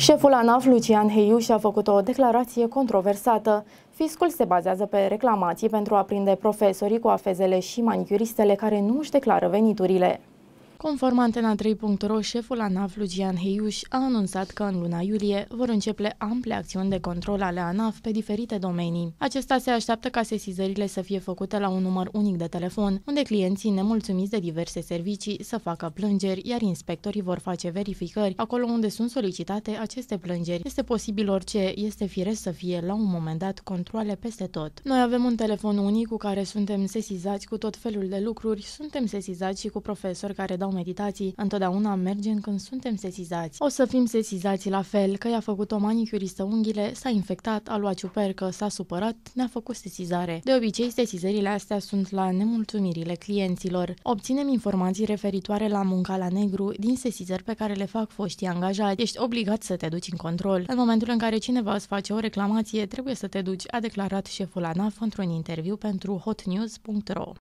Șeful ANAF, Lucian Heiu, și-a făcut o declarație controversată. Fiscul se bazează pe reclamații pentru a prinde profesorii, afezele și manicuristele care nu își declară veniturile. Conform Antena 3.ro, șeful ANAF, Lucian Heiuș, a anunțat că în luna iulie vor începe ample acțiuni de control ale ANAF pe diferite domenii. Acesta se așteaptă ca sesizările să fie făcute la un număr unic de telefon, unde clienții nemulțumiți de diverse servicii să facă plângeri, iar inspectorii vor face verificări acolo unde sunt solicitate aceste plângeri. Este posibil orice, este firesc să fie la un moment dat controle peste tot. Noi avem un telefon unic cu care suntem sesizați cu tot felul de lucruri, suntem sesizați și cu profesori care dau sau meditații, întotdeauna mergem când suntem sesizați. O să fim sesizați la fel, că i-a făcut o manicuristă unghiile, s-a infectat, a luat ciupercă, s-a supărat, ne-a făcut sesizare. De obicei, sesizările astea sunt la nemulțumirile clienților. Obținem informații referitoare la munca la negru din sesizări pe care le fac foștii angajați. Ești obligat să te duci în control. În momentul în care cineva îți face o reclamație, trebuie să te duci, a declarat șeful ANAF într-un interviu pentru hotnews.ro.